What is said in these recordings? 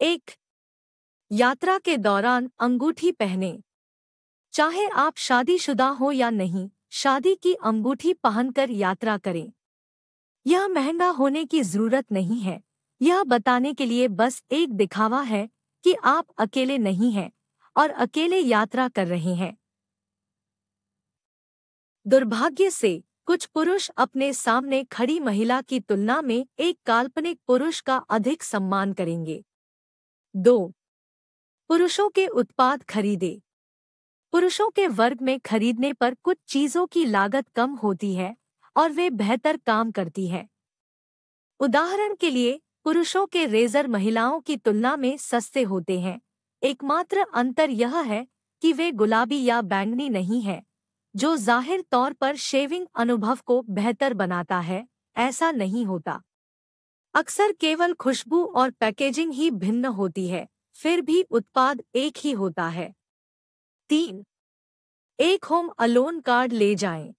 एक यात्रा के दौरान अंगूठी पहने चाहे आप शादीशुदा हो या नहीं शादी की अंगूठी पहनकर यात्रा करें यह महंगा होने की जरूरत नहीं है यह बताने के लिए बस एक दिखावा है कि आप अकेले नहीं हैं और अकेले यात्रा कर रहे हैं दुर्भाग्य से कुछ पुरुष अपने सामने खड़ी महिला की तुलना में एक काल्पनिक पुरुष का अधिक सम्मान करेंगे दो पुरुषों के उत्पाद खरीदे पुरुषों के वर्ग में खरीदने पर कुछ चीजों की लागत कम होती है और वे बेहतर काम करती है उदाहरण के लिए पुरुषों के रेजर महिलाओं की तुलना में सस्ते होते हैं एकमात्र अंतर यह है कि वे गुलाबी या बैंगनी नहीं है जो जाहिर तौर पर शेविंग अनुभव को बेहतर बनाता है ऐसा नहीं होता अक्सर केवल खुशबू और पैकेजिंग ही भिन्न होती है फिर भी उत्पाद एक ही होता है तीन एक होम अलोन कार्ड ले जाएं।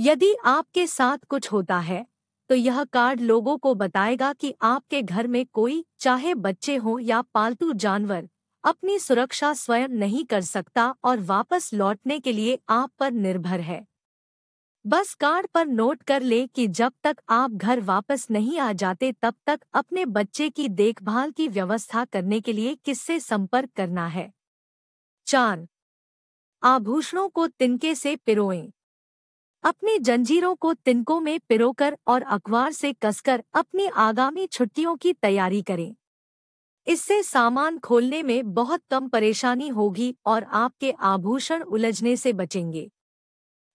यदि आपके साथ कुछ होता है तो यह कार्ड लोगों को बताएगा कि आपके घर में कोई चाहे बच्चे हों या पालतू जानवर अपनी सुरक्षा स्वयं नहीं कर सकता और वापस लौटने के लिए आप पर निर्भर है बस कार्ड पर नोट कर ले कि जब तक आप घर वापस नहीं आ जाते तब तक अपने बच्चे की देखभाल की व्यवस्था करने के लिए किससे संपर्क करना है चार आभूषणों को तिनके से पिरोएं अपनी जंजीरों को तिनकों में पिरोकर और अखबार से कसकर अपनी आगामी छुट्टियों की तैयारी करें इससे सामान खोलने में बहुत कम परेशानी होगी और आपके आभूषण उलझने से बचेंगे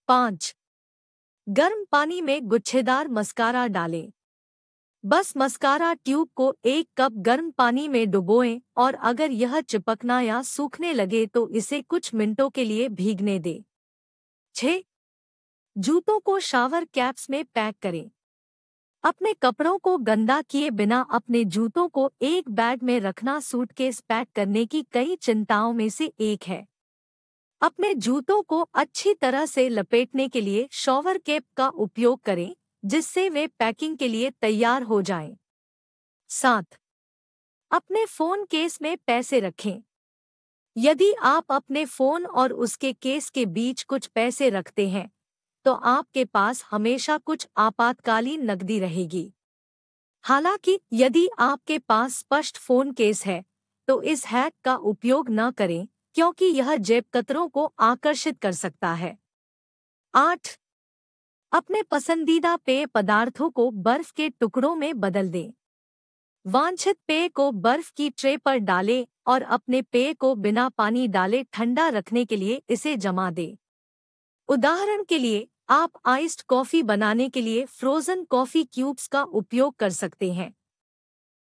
पांच गर्म पानी में गुच्छेदार मस्कारा डालें बस मस्कारा ट्यूब को एक कप गर्म पानी में डुबोएं और अगर यह चिपकना या सूखने लगे तो इसे कुछ मिनटों के लिए भीगने दें छः जूतों को शावर कैप्स में पैक करें अपने कपड़ों को गंदा किए बिना अपने जूतों को एक बैग में रखना सूटकेस पैक करने की कई चिंताओं में से एक है अपने जूतों को अच्छी तरह से लपेटने के लिए शॉवर केप का उपयोग करें जिससे वे पैकिंग के लिए तैयार हो जाएं। साथ अपने फोन केस में पैसे रखें यदि आप अपने फोन और उसके केस के बीच कुछ पैसे रखते हैं तो आपके पास हमेशा कुछ आपातकालीन नकदी रहेगी हालांकि यदि आपके पास स्पष्ट फोन केस है तो इस हैक का उपयोग न करें क्योंकि यह जेबकतरों को आकर्षित कर सकता है आठ अपने पसंदीदा पेय पदार्थों को बर्फ के टुकड़ों में बदल दें वांछित पेय को बर्फ की ट्रे पर डालें और अपने पेय को बिना पानी डाले ठंडा रखने के लिए इसे जमा दें उदाहरण के लिए आप आइस्ड कॉफ़ी बनाने के लिए फ्रोज़न कॉफ़ी क्यूब्स का उपयोग कर सकते हैं